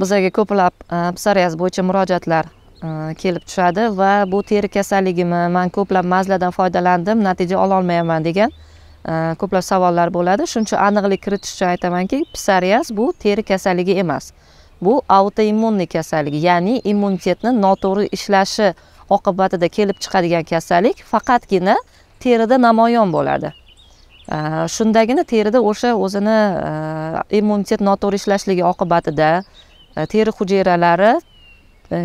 bizlarga ko'plab psoriaz e, bo'yicha murojaatlar e, kelib tushadi va bu teri kasalligimi man ko'plab mazlardan foydalandim natija ololmayapman degan e, ko'plab savollar bo'ladi shuning uchun aniqlik kiritish uchun aytamanki psoriaz bu teri kasalligi emas bu autoimmunniy kasallik ya'ni immunitetni noto'g'ri ishlashi oqibatida kelib chiqadigan kasallik faqatgina terida namoyon bo'ladi shundagina terida o'sha o'zini immunitet noto'g'ri ishlashligi oqibatida E, teri hujayralari e,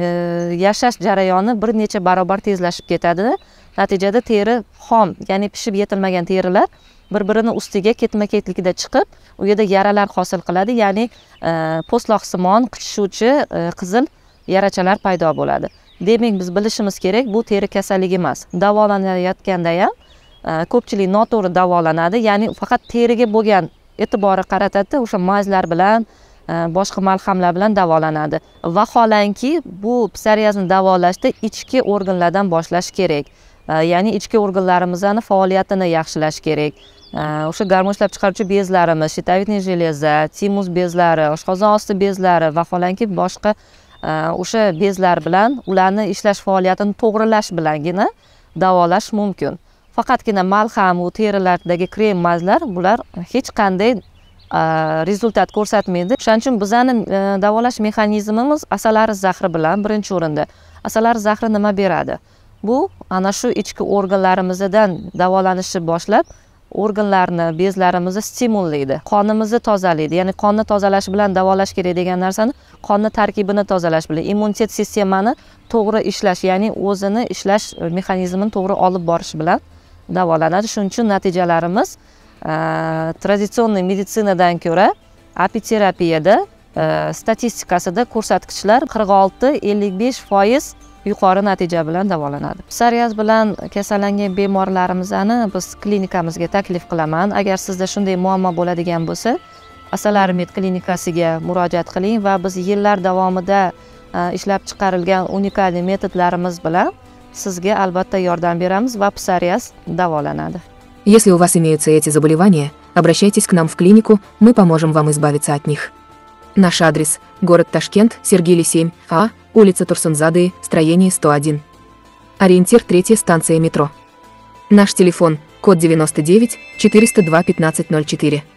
yashash jarayoni bir necha barobar tezlashib ketadi natijada teri xom ya'ni pishib yetilmagan terilar bir birini ustiga ketma ketlikda chiqib u yerda yaralar hosil qiladi ya'ni e, po'stloqsimon qichishuvchi qizil yarachalar paydo bo'ladi demak biz bilishimiz kerak bu teri kasalligi emas davolanayotganda ham ko'pchilik noto'g'ri davolanadi ya'ni faqat teriga bo'lgan e'tibori qaratadida o'sha mazlar bilan E, boshqa malhamlar bilan davolanadi vaholanki bu psoriazni davolashda ichki organlardan boshlash kerak e, ya'ni ichki organlarimizni faoliyatini yaxshilash kerak e, o'sha garmon ishlab chiqaruvchi bezlarimiz щитовидный железа timus bezlari oshqozon osti bezlari vaholanki boshqa o'sha bezlar bilan ularni ishlash faoliyatini to'g'rilash bilangina davolash mumkin faqatgina malham u terilardagi krem mazlar bular hech qanday rezultat э, ko'rsatmaydi o'shaning uchun bizani э, davolash mexanizmimiz asalari zahri bilan birinchi o'rinda asalari zahri nima beradi bu ana shu ichki organlarimizdan davolanishni boshlab organlarni bezlarimizni stimullaydi qonimizni tozalaydi ya'ni qonni tozalash bilan davolash kerak degan narsani qonni tarkibini tozalash bilan immunitet sistemani to'g'ri ishlash ya'ni o'zini ishlash mexanizmini to'g'ri olib borish bilan davolanadi shuning uchun natijalarimiz traditsionniy meditsinadan ko'ra apiterapiyada statistikasida ko'rsatkichlar qirq olti ellik besh foiz yuqori natija bilan davolanadi psoriaz bilan kasallangan bemorlarimizni biz klinikamizga taklif qilaman agar sizda shunday muammo bo'ladigan bo'lsa asalari med klinikasiga murojaat qiling va biz yillar davomida ishlab chiqarilgan unikalniy metodlarimiz bilan sizga albatta yordam beramiz va psoriaz davolanadi Если у вас имеются эти заболевания, обращайтесь к нам в клинику, мы поможем вам избавиться от них. Наш адрес – город Ташкент, Сергили 7, А, улица Турсунзады, строение 101. Ориентир третья станция метро. Наш телефон – код 99 402 1504.